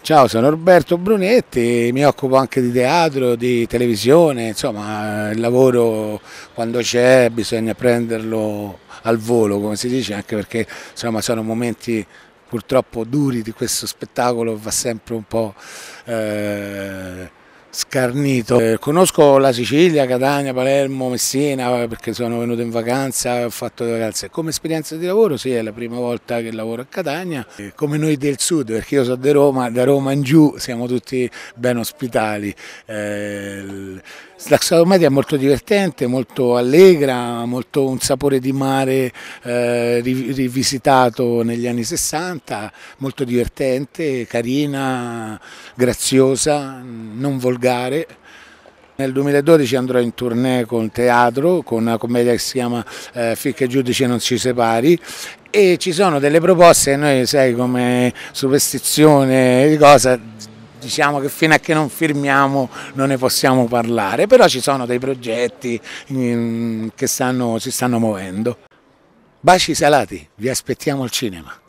Ciao, sono Roberto Brunetti, mi occupo anche di teatro, di televisione, insomma il lavoro quando c'è bisogna prenderlo al volo, come si dice, anche perché insomma, sono momenti purtroppo duri di questo spettacolo, va sempre un po' eh, Scarnito. Eh, conosco la Sicilia, Catania, Palermo, Messina perché sono venuto in vacanza, ho fatto le vacanze. Come esperienza di lavoro sì, è la prima volta che lavoro a Catania, eh, come noi del sud, perché io sono di Roma, da Roma in giù siamo tutti ben ospitali. Eh, la scaromedia è molto divertente, molto allegra, molto un sapore di mare eh, rivisitato negli anni 60, molto divertente, carina, graziosa, non volgare. Nel 2012 andrò in tournée con teatro, con una commedia che si chiama eh, Ficche giudice non ci separi e ci sono delle proposte che noi, sai, come superstizione, di cosa diciamo che fino a che non firmiamo non ne possiamo parlare, però ci sono dei progetti mm, che stanno, si stanno muovendo. Baci salati, vi aspettiamo al cinema.